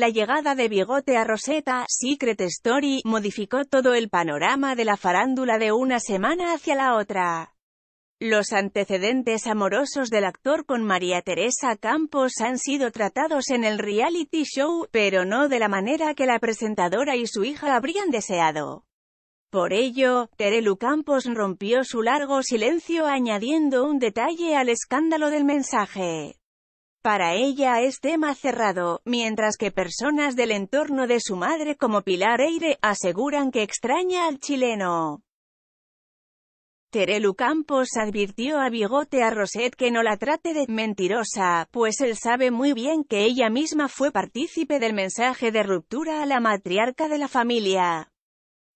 La llegada de Bigote a Rosetta, Secret Story, modificó todo el panorama de la farándula de una semana hacia la otra. Los antecedentes amorosos del actor con María Teresa Campos han sido tratados en el reality show, pero no de la manera que la presentadora y su hija habrían deseado. Por ello, Terelu Campos rompió su largo silencio añadiendo un detalle al escándalo del mensaje. Para ella es tema cerrado, mientras que personas del entorno de su madre como Pilar Eire aseguran que extraña al chileno. Terelu Campos advirtió a Bigote a Rosette que no la trate de «mentirosa», pues él sabe muy bien que ella misma fue partícipe del mensaje de ruptura a la matriarca de la familia.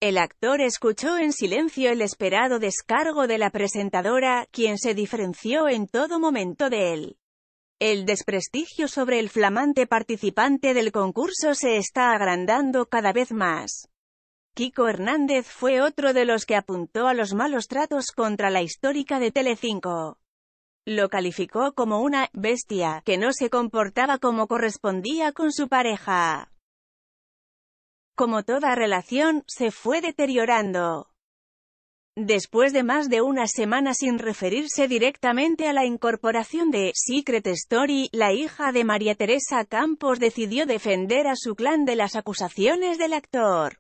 El actor escuchó en silencio el esperado descargo de la presentadora, quien se diferenció en todo momento de él. El desprestigio sobre el flamante participante del concurso se está agrandando cada vez más. Kiko Hernández fue otro de los que apuntó a los malos tratos contra la histórica de Telecinco. Lo calificó como una «bestia» que no se comportaba como correspondía con su pareja. Como toda relación, se fue deteriorando. Después de más de una semana sin referirse directamente a la incorporación de Secret Story, la hija de María Teresa Campos decidió defender a su clan de las acusaciones del actor.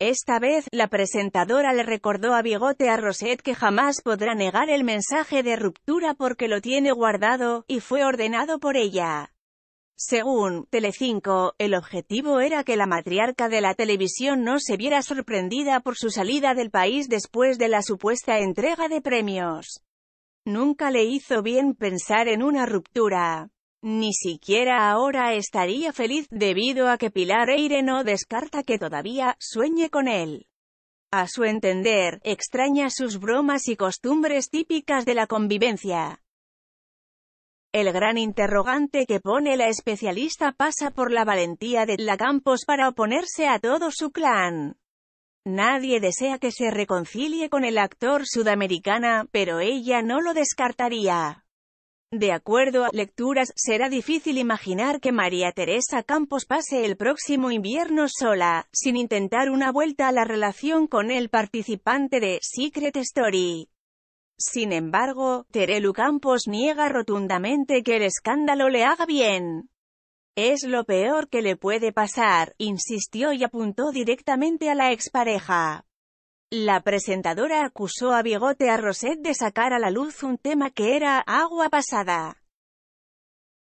Esta vez, la presentadora le recordó a Bigote a Rosette que jamás podrá negar el mensaje de ruptura porque lo tiene guardado, y fue ordenado por ella. Según Telecinco, el objetivo era que la matriarca de la televisión no se viera sorprendida por su salida del país después de la supuesta entrega de premios. Nunca le hizo bien pensar en una ruptura. Ni siquiera ahora estaría feliz, debido a que Pilar Eire no descarta que todavía sueñe con él. A su entender, extraña sus bromas y costumbres típicas de la convivencia. El gran interrogante que pone la especialista pasa por la valentía de la Campos para oponerse a todo su clan. Nadie desea que se reconcilie con el actor sudamericana, pero ella no lo descartaría. De acuerdo a lecturas, será difícil imaginar que María Teresa Campos pase el próximo invierno sola, sin intentar una vuelta a la relación con el participante de Secret Story. Sin embargo, Terelu Campos niega rotundamente que el escándalo le haga bien. Es lo peor que le puede pasar, insistió y apuntó directamente a la expareja. La presentadora acusó a Bigote a Rosette de sacar a la luz un tema que era agua pasada.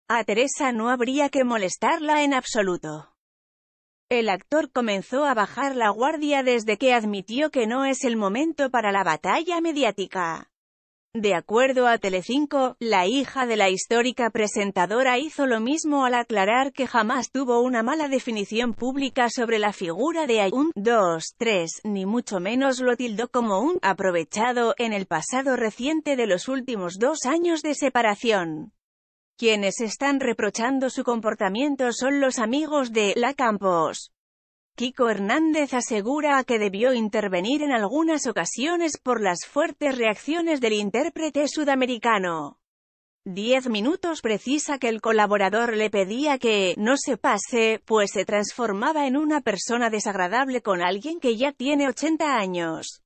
A Teresa no habría que molestarla en absoluto. El actor comenzó a bajar la guardia desde que admitió que no es el momento para la batalla mediática. De acuerdo a Telecinco, la hija de la histórica presentadora hizo lo mismo al aclarar que jamás tuvo una mala definición pública sobre la figura de un 2, 3, ni mucho menos lo tildó como un aprovechado en el pasado reciente de los últimos dos años de separación. Quienes están reprochando su comportamiento son los amigos de La Campos. Kiko Hernández asegura que debió intervenir en algunas ocasiones por las fuertes reacciones del intérprete sudamericano. Diez minutos precisa que el colaborador le pedía que no se pase, pues se transformaba en una persona desagradable con alguien que ya tiene 80 años.